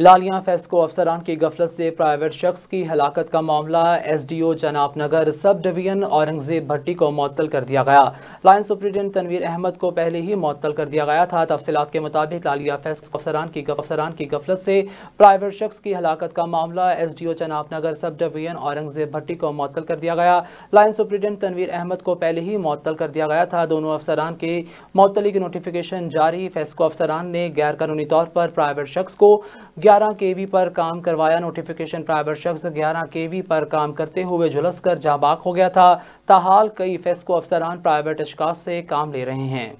लालिया फेस्को अफसरान की गफलत से प्राइवेट शख्स की हलाकत का मामला एस डी ओ जनाब नगर सब डिवीजन औरंगजेब भट्टी को मअतल कर दिया गया लाइन सुप्रीडेंट तनवीर अहमद को पहले ही मअतल कर दिया गया था तफसीत के मुताबिक लालिया फेस्को अफसरान की अफसरान की गफलत से प्राइवेट शख्स की हलाकत का मामला एस डी ओ जनाब नगर सब डिवीजन औरंगजेब भट्टी को मअतल कर दिया गया लाइन सुप्रीडेंट तनवीर अहमद को पहले ही मअतल कर दिया गया था दोनों अफसरान के मअतली की नोटिफिकेशन जारी फेस्को अफसरान ने गैरकानूनी तौर पर प्राइवेट शख्स को 11 केवी पर काम करवाया नोटिफिकेशन प्राइवेट शख्स 11 केवी पर काम करते हुए झुलस कर जाबाक हो गया था ताहाल कई फेस्को अफसरान प्राइवेट अशकास से काम ले रहे हैं